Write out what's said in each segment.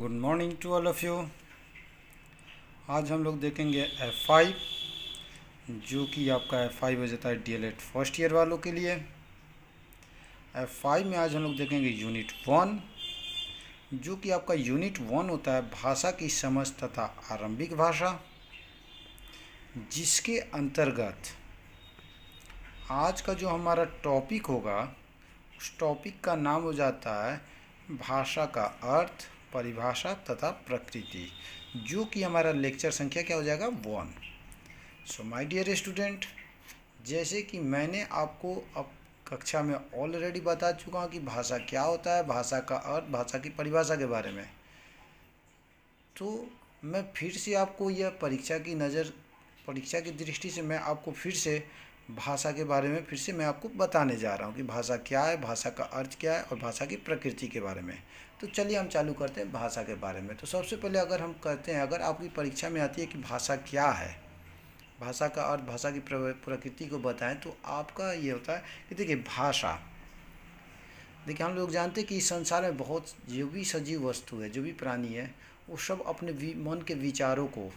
good morning to all of you आज हम लोग देखेंगे एफ फाइव जो कि आपका एफ फाइव हो जाता है D L Ed first year वालों के लिए एफ फाइव में आज हम लोग देखेंगे यूनिट वन जो कि आपका यूनिट वन होता है भाषा की समझ तथा आरंभिक भाषा जिसके अंतर्गत आज का जो हमारा टॉपिक होगा उस टॉपिक का नाम हो जाता है भाषा का अर्थ परिभाषा तथा प्रकृति जो कि हमारा लेक्चर संख्या क्या हो जाएगा one so my dear student जैसे कि मैंने आपको अब कक्षा में ऑलरेडी बता चुका हूँ कि भाषा क्या होता है भाषा का अर्थ भाषा की परिभाषा के बारे में तो मैं फिर से आपको यह परीक्षा की नज़र परीक्षा की दृष्टि से मैं आपको फिर से भाषा के बारे में फिर से मैं आपको बताने जा रहा हूँ कि भाषा क्या है भाषा का अर्थ क्या है और भाषा की प्रकृति के बारे में तो चलिए हम चालू करते हैं भाषा के बारे में तो सबसे पहले अगर हम कहते हैं अगर आपकी परीक्षा में आती है कि भाषा क्या है भाषा का अर्थ भाषा की प्रकृति को बताएं तो आपका ये होता है कि देखिए भाषा देखिए हम लोग जानते हैं कि इस संसार में बहुत जो भी सजीव वस्तु है जो भी प्राणी है वो सब अपने मन के विचारों को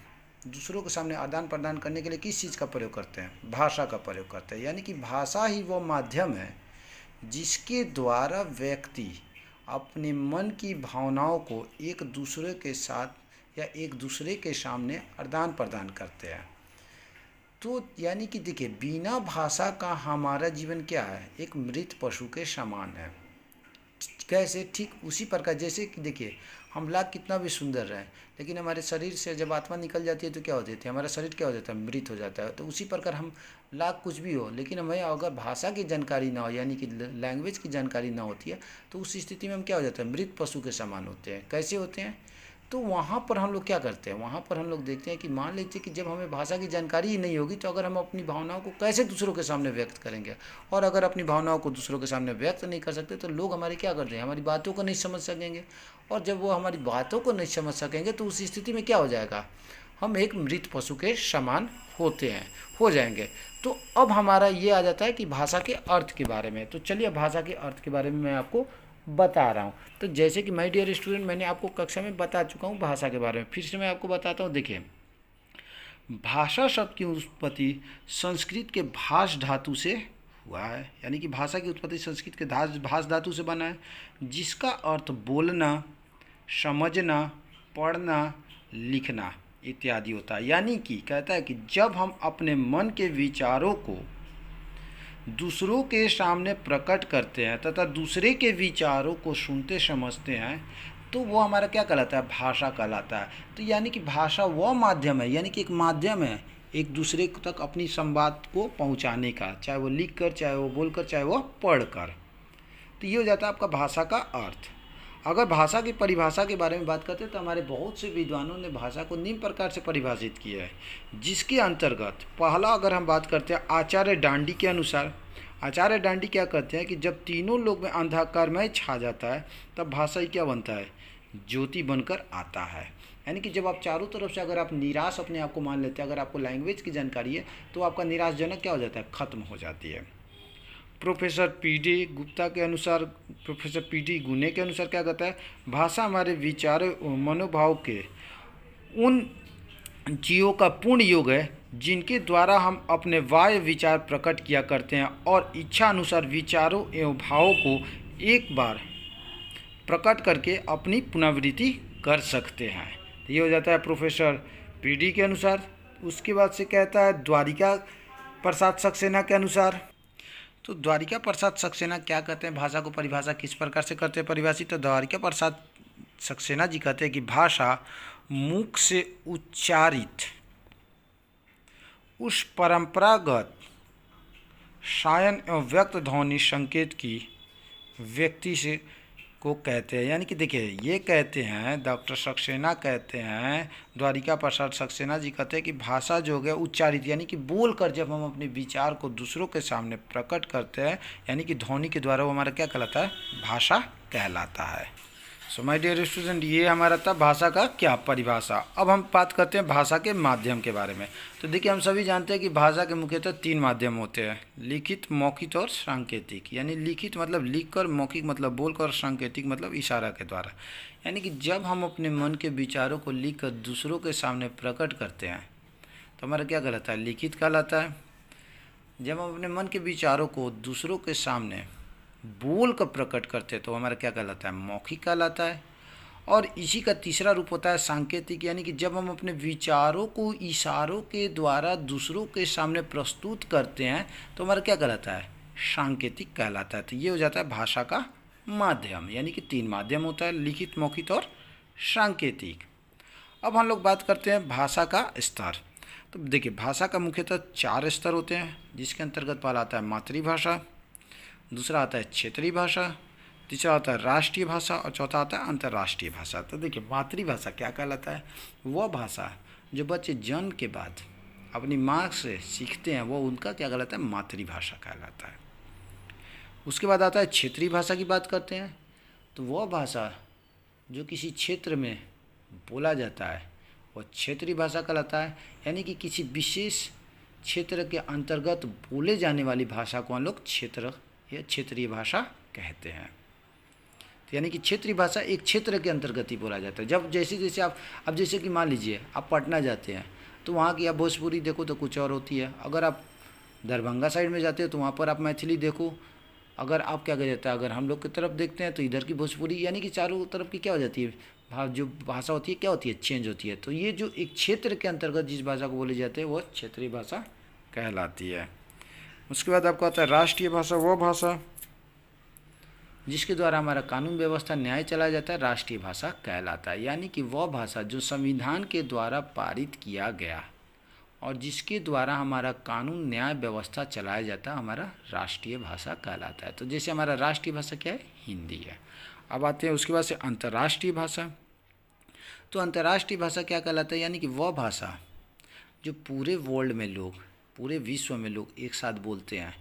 दूसरों के सामने आदान प्रदान करने के लिए किस चीज़ का प्रयोग करते हैं भाषा का प्रयोग करते हैं यानी कि भाषा ही वो माध्यम है जिसके द्वारा व्यक्ति अपने मन की भावनाओं को एक दूसरे के साथ या एक दूसरे के सामने आदान प्रदान करते हैं तो यानी कि देखिए बिना भाषा का हमारा जीवन क्या है एक मृत पशु के समान है कैसे ठीक उसी प्रकार जैसे कि देखिए हम लाख कितना भी सुंदर रहे लेकिन हमारे शरीर से जब आत्मा निकल जाती है तो क्या हो जाती है हमारा शरीर क्या हो जाता है मृत हो जाता है तो उसी प्रकार हम लाख कुछ भी हो लेकिन हमें अगर भाषा की जानकारी ना हो यानी कि लैंग्वेज की जानकारी ना होती है तो उस स्थिति में हम क्या हो जाता है मृत पशु के समान होते हैं कैसे होते हैं तो वहाँ पर हम लोग क्या करते हैं वहाँ पर हम लोग देखते हैं कि मान लीजिए कि जब हमें भाषा की जानकारी ही नहीं होगी तो अगर हम अपनी भावनाओं को कैसे दूसरों के सामने व्यक्त करेंगे और अगर अपनी भावनाओं को दूसरों के सामने व्यक्त नहीं कर सकते तो लोग हमारे क्या करते हैं हमारी बातों को नहीं समझ सकेंगे और जब वो हमारी बातों को नहीं समझ सकेंगे तो उस स्थिति में क्या हो जाएगा हम एक मृत पशु के समान होते हैं हो जाएंगे तो अब हमारा ये आ जाता है कि भाषा के अर्थ के बारे में तो चलिए भाषा के अर्थ के बारे में मैं आपको बता रहा हूँ तो जैसे कि माय डियर स्टूडेंट मैंने आपको कक्षा में बता चुका हूँ भाषा के बारे में फिर से मैं आपको बताता हूँ देखिए भाषा शब्द की उत्पत्ति संस्कृत के भाष धातु से हुआ है यानी कि भाषा की उत्पत्ति संस्कृत के धास भाष धातु से बना है जिसका अर्थ बोलना समझना पढ़ना लिखना इत्यादि होता है यानी कि कहता है कि जब हम अपने मन के विचारों को दूसरों के सामने प्रकट करते हैं तथा दूसरे के विचारों को सुनते समझते हैं तो वो हमारा क्या कहलाता है भाषा कहलाता है तो यानी कि भाषा वह माध्यम है यानी कि एक माध्यम है एक दूसरे तक अपनी संवाद को पहुंचाने का चाहे वो लिख कर चाहे वो बोल कर चाहे वो पढ़ कर तो ये हो जाता है आपका भाषा का अर्थ अगर भाषा की परिभाषा के बारे में बात करते हैं तो हमारे बहुत से विद्वानों ने भाषा को निम्न प्रकार से परिभाषित किया है जिसके अंतर्गत पहला अगर हम बात करते हैं आचार्य डांडी के अनुसार आचार्य डांडी क्या करते हैं कि जब तीनों लोग में अंधकारमय छा जाता है तब भाषा ही क्या बनता है ज्योति बनकर आता है यानी कि जब आप चारों तरफ से अगर आप निराश अपने आप को मान लेते हैं अगर आपको लैंग्वेज की जानकारी है तो आपका निराशजनक क्या हो जाता है ख़त्म हो जाती है प्रोफेसर पी डी गुप्ता के अनुसार प्रोफेसर पी डी गुने के अनुसार क्या कहता है भाषा हमारे विचारों मनोभाव के उन जीवों का पूर्ण योग है जिनके द्वारा हम अपने वाय विचार प्रकट किया करते हैं और इच्छा अनुसार विचारों एवं भावों को एक बार प्रकट करके अपनी पुनरावृत्ति कर सकते हैं तो ये हो जाता है प्रोफेसर पीडी के अनुसार उसके बाद से कहता है द्वारिका प्रसाद सक्सेना के अनुसार तो द्वारिका प्रसाद सक्सेना क्या कहते हैं भाषा को परिभाषा किस प्रकार से करते हैं परिभाषित तो द्वारिका प्रसाद सक्सेना जी कहते हैं कि भाषा मुख से उच्चारित उस परंपरागत शायन एवं व्यक्त ध्वनि संकेत की व्यक्ति से को कहते हैं यानी कि देखिए ये कहते हैं डॉक्टर सक्सेना कहते हैं द्वारिका प्रसाद सक्सेना जी कहते हैं कि भाषा जो है उच्चारित यानी कि बोल कर जब हम अपने विचार को दूसरों के सामने प्रकट करते हैं यानी कि ध्वनि के द्वारा वो हमारा क्या कहलाता है भाषा कहलाता है सो माय डियर स्टूडेंट ये हमारा था भाषा का क्या परिभाषा अब हम बात करते हैं भाषा के माध्यम के बारे में तो देखिए हम सभी जानते हैं कि भाषा के मुख्यतः तीन माध्यम होते हैं लिखित मौखिक और सांकेतिक यानी लिखित मतलब लिख कर मौखिक मतलब बोलकर और सांकेतिक मतलब इशारा के द्वारा यानी कि जब हम अपने मन के विचारों को लिख कर दूसरों के सामने प्रकट करते हैं तो हमारा क्या कहलाता है लिखित कहलाता है जब हम अपने मन के विचारों को दूसरों के सामने बोल कर प्रकट करते तो हमारा क्या कहलाता है मौखिक कहलाता है और इसी का तीसरा रूप होता है सांकेतिक यानी कि जब हम अपने विचारों को इशारों के द्वारा दूसरों के सामने प्रस्तुत करते हैं तो हमारा क्या कहलाता है सांकेतिक कहलाता है तो ये हो जाता है भाषा का माध्यम यानी कि तीन माध्यम होता है लिखित मौखित और सांकेतिक अब हम लोग बात करते हैं भाषा का स्तर तो देखिए भाषा का मुख्यतः चार स्तर होते हैं जिसके अंतर्गत पहला आता है मातृभाषा दूसरा आता है क्षेत्रीय भाषा तीसरा आता है राष्ट्रीय भाषा और चौथा आता है अंतर्राष्ट्रीय भाषा तो देखिए मातृभाषा क्या कहलाता है वह भाषा जो बच्चे जन्म के बाद अपनी माँ से सीखते हैं वो उनका क्या कहलाता है मातृभाषा कहलाता है उसके बाद आता है क्षेत्रीय भाषा की बात करते हैं तो वह भाषा जो किसी क्षेत्र में बोला जाता है वह क्षेत्रीय भाषा कहलाता है यानी कि किसी विशेष क्षेत्र के अंतर्गत बोले जाने वाली भाषा को हम लोग क्षेत्र यह क्षेत्रीय भाषा कहते हैं तो यानी कि क्षेत्रीय भाषा एक क्षेत्र के अंतर्गत ही बोला जाता है जब जैसे जैसे आप अब जैसे कि मान लीजिए आप पटना जाते हैं तो वहाँ की आप भोजपुरी देखो तो कुछ और होती है अगर आप दरभंगा साइड में जाते हो तो वहाँ पर आप मैथिली देखो अगर आप क्या कह जाता है अगर हम लोग की तरफ देखते हैं तो इधर की भोजपुरी यानी कि चारों तरफ की क्या हो जाती है भाव जो भाषा होती है क्या होती है चेंज होती है तो ये जो एक क्षेत्र के अंतर्गत जिस भाषा को बोली जाती है वो क्षेत्रीय भाषा कहलाती है उसके बाद आपको आता है राष्ट्रीय भाषा वो भाषा जिसके द्वारा हमारा कानून व्यवस्था न्याय चला जाता है राष्ट्रीय भाषा कहलाता है यानी कि वह भाषा जो संविधान के द्वारा पारित किया गया और जिसके द्वारा हमारा कानून न्याय व्यवस्था चलाया जाता है हमारा राष्ट्रीय भाषा कहलाता है तो जैसे हमारा राष्ट्रीय भाषा क्या है हिंदी है अब आते हैं उसके बाद से अंतर्राष्ट्रीय भाषा तो अंतर्राष्ट्रीय भाषा क्या कहलाता है यानी कि वह भाषा जो पूरे वर्ल्ड में लोग पूरे विश्व में लोग एक साथ बोलते हैं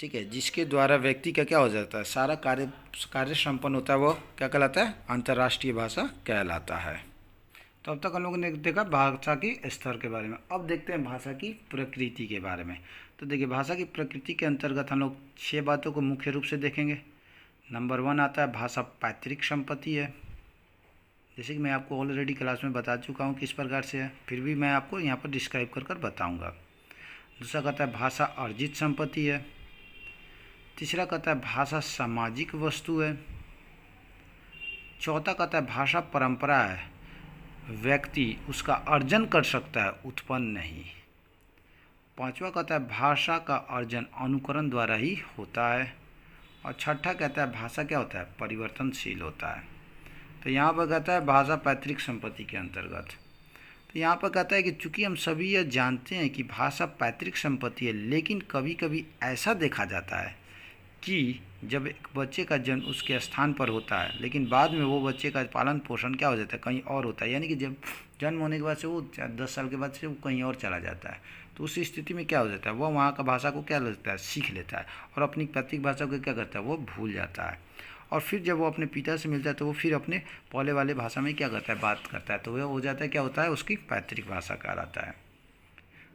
ठीक है जिसके द्वारा व्यक्ति का क्या हो जाता है सारा कार्य कार्य संपन्न होता है वो क्या कहलाता है अंतर्राष्ट्रीय भाषा कहलाता है तो अब तक हम लोगों ने देखा भाषा के स्तर के बारे में अब देखते हैं भाषा की प्रकृति के बारे में तो देखिए भाषा की प्रकृति के अंतर्गत हम लोग छः बातों को मुख्य रूप से देखेंगे नंबर वन आता है भाषा पैतृक संपत्ति है जैसे कि मैं आपको ऑलरेडी क्लास में बता चुका हूँ किस प्रकार से है फिर भी मैं आपको यहाँ पर डिस्क्राइब कर कर बताऊँगा दूसरा कहता है भाषा अर्जित संपत्ति है तीसरा कहता है भाषा सामाजिक वस्तु है चौथा कहता है भाषा परंपरा है व्यक्ति उसका अर्जन कर सकता है उत्पन्न नहीं पांचवा कहता है भाषा का अर्जन अनुकरण द्वारा ही होता है और छठा कहता है भाषा क्या होता है परिवर्तनशील होता है तो यहाँ पर कहता है भाषा पैतृक संपत्ति के अंतर्गत तो यहाँ पर कहता है कि चूंकि हम सभी यह जानते हैं कि भाषा पैतृक संपत्ति है लेकिन कभी कभी ऐसा देखा जाता है कि जब एक बच्चे का जन्म उसके स्थान पर होता है लेकिन बाद में वो बच्चे का पालन पोषण क्या हो जाता है कहीं और होता है यानी कि जब जन्म होने के बाद से वो दस साल के बाद से वो कहीं और चला जाता है तो उस स्थिति में क्या हो जाता है वह वहाँ का भाषा को क्या लगता है सीख लेता है और अपनी पैतृक भाषा को क्या करता है वो भूल जाता है और फिर जब वो अपने पिता से मिलता है तो वो फिर अपने पौले वाले भाषा में क्या करता है बात करता है तो वह हो जाता है क्या होता है उसकी पैतृक भाषा कहलाता है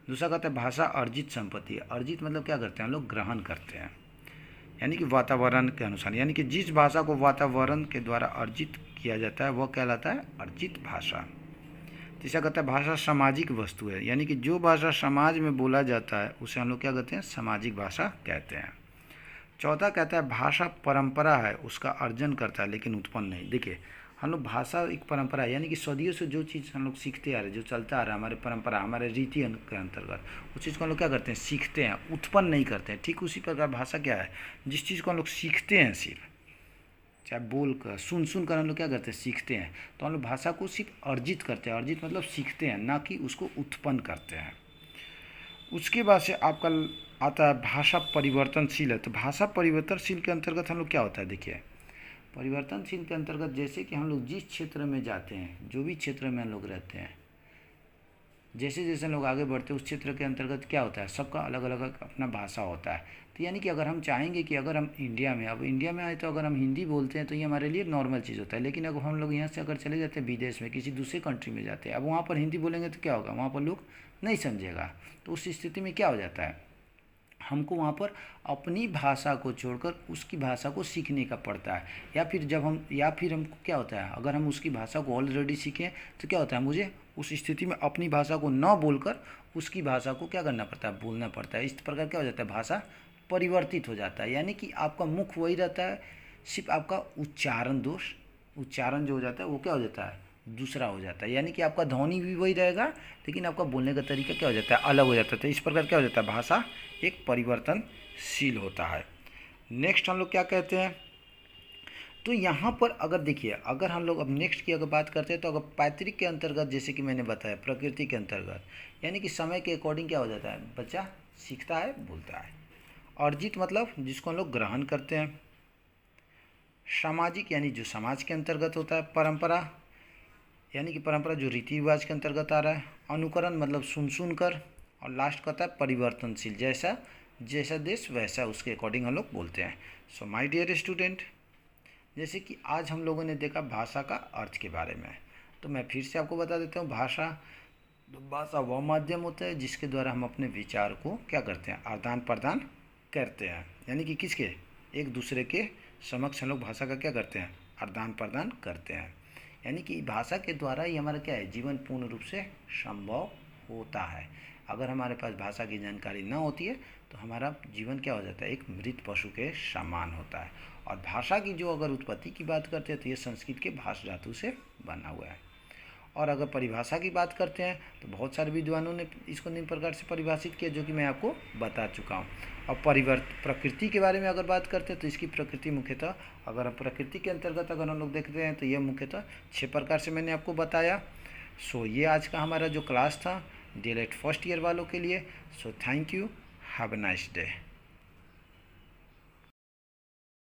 दूसरा कहता है भाषा अर्जित संपत्ति अर्जित मतलब क्या करते हैं हम लोग ग्रहण करते हैं यानी कि वातावरण के अनुसार यानी कि जिस भाषा को वातावरण के द्वारा अर्जित किया जाता है वह कहलाता है अर्जित भाषा तीसरा कहता है भाषा सामाजिक वस्तु है यानी कि जो भाषा समाज में बोला जाता है उसे हम लोग क्या कहते हैं सामाजिक भाषा कहते हैं चौथा कहता है भाषा परंपरा है उसका अर्जन करता है लेकिन उत्पन्न नहीं देखिए हम लोग भाषा एक परंपरा है यानी कि सदियों से जो चीज़ हम लोग सीखते आ रहे जो चलता आ रहा है हमारे परंपरा हमारे रीति के अंतर्गत उस चीज़ को हम लोग क्या करते हैं सीखते हैं उत्पन्न नहीं करते हैं ठीक उसी प्रकार भाषा क्या है जिस चीज़ को हम लोग सीखते हैं सिर्फ चाहे बोल कर सुन सुन कर हम लोग क्या करते हैं सीखते हैं तो हम लोग भाषा को सिर्फ अर्जित करते हैं अर्जित मतलब सीखते हैं ना कि उसको उत्पन्न करते हैं उसके बाद से आपका आता है भाषा परिवर्तनशील है तो भाषा परिवर्तनशील के अंतर्गत हम लोग क्या होता है देखिए परिवर्तनशील के अंतर्गत जैसे कि हम लोग जिस क्षेत्र में जाते हैं जो भी क्षेत्र में हम लोग रहते हैं जैसे जैसे लोग आगे बढ़ते उस क्षेत्र के अंतर्गत क्या होता है सबका अलग अलग अपना भाषा होता है तो यानी कि अगर हम चाहेंगे कि अगर हम इंडिया में अब इंडिया में आए तो अगर हम हिंदी बोलते हैं तो ये हमारे लिए नॉर्मल चीज़ होता है लेकिन अगर हम लोग यहाँ से अगर चले जाते हैं विदेश में किसी दूसरे कंट्री में जाते हैं अब वहाँ पर हिंदी बोलेंगे तो क्या होगा वहाँ पर लोग नहीं समझेगा तो उस स्थिति में क्या हो जाता है हमको वहाँ पर अपनी भाषा को छोड़कर उसकी भाषा को सीखने का पड़ता है या फिर जब हम या फिर हमको क्या होता है अगर हम उसकी भाषा को ऑलरेडी सीखें तो क्या होता है मुझे उस स्थिति में अपनी भाषा को न बोलकर उसकी भाषा को क्या करना पड़ता है बोलना पड़ता है इस प्रकार क्या हो जाता है भाषा परिवर्तित हो जाता है यानी कि आपका मुख वही रहता है सिर्फ आपका उच्चारण दोष उच्चारण जो हो जाता है वो क्या हो जाता है दूसरा हो जाता है यानी कि आपका ध्वनि भी वही रहेगा लेकिन आपका बोलने का तरीका क्या हो जाता है अलग हो जाता है तो इस प्रकार क्या हो जाता है भाषा एक परिवर्तनशील होता है नेक्स्ट हम लोग क्या कहते हैं तो यहाँ पर अगर देखिए अगर हम लोग अब नेक्स्ट की अगर बात करते हैं तो अगर पैतृक के अंतर्गत जैसे कि मैंने बताया प्रकृति के अंतर्गत यानी कि समय के अकॉर्डिंग क्या हो जाता है बच्चा सीखता है बोलता है अर्जित मतलब जिसको हम लोग ग्रहण करते हैं सामाजिक यानी जो समाज के अंतर्गत होता है परंपरा यानी कि परंपरा जो रीति रिवाज के अंतर्गत आ रहा है अनुकरण मतलब सुन सुन कर और लास्ट कहता है परिवर्तनशील जैसा जैसा देश वैसा उसके अकॉर्डिंग हम लोग बोलते हैं सो माय डियर स्टूडेंट जैसे कि आज हम लोगों ने देखा भाषा का अर्थ के बारे में तो मैं फिर से आपको बता देता हूँ भाषा तो भाषा वह माध्यम होता है जिसके द्वारा हम अपने विचार को क्या करते हैं आदान प्रदान करते हैं यानी कि किसके एक दूसरे के समक्ष हम लोग भाषा का क्या करते हैं आदान प्रदान करते हैं यानी कि भाषा के द्वारा ही हमारा क्या है जीवन पूर्ण रूप से संभव होता है अगर हमारे पास भाषा की जानकारी ना होती है तो हमारा जीवन क्या हो जाता है एक मृत पशु के समान होता है और भाषा की जो अगर उत्पत्ति की बात करते हैं तो ये संस्कृत के भाष धातु से बना हुआ है और अगर परिभाषा की बात करते हैं तो बहुत सारे विद्वानों ने इसको निम्न प्रकार से परिभाषित किया जो कि मैं आपको बता चुका हूँ और परिवर्त प्रकृति के बारे में अगर बात करते हैं तो इसकी प्रकृति मुख्यतः अगर हम प्रकृति के अंतर्गत अगर हम लोग देखते हैं तो यह मुख्यतः छः प्रकार से मैंने आपको बताया सो ये आज का हमारा जो क्लास था डी फर्स्ट ईयर वालों के लिए so thank you have a nice day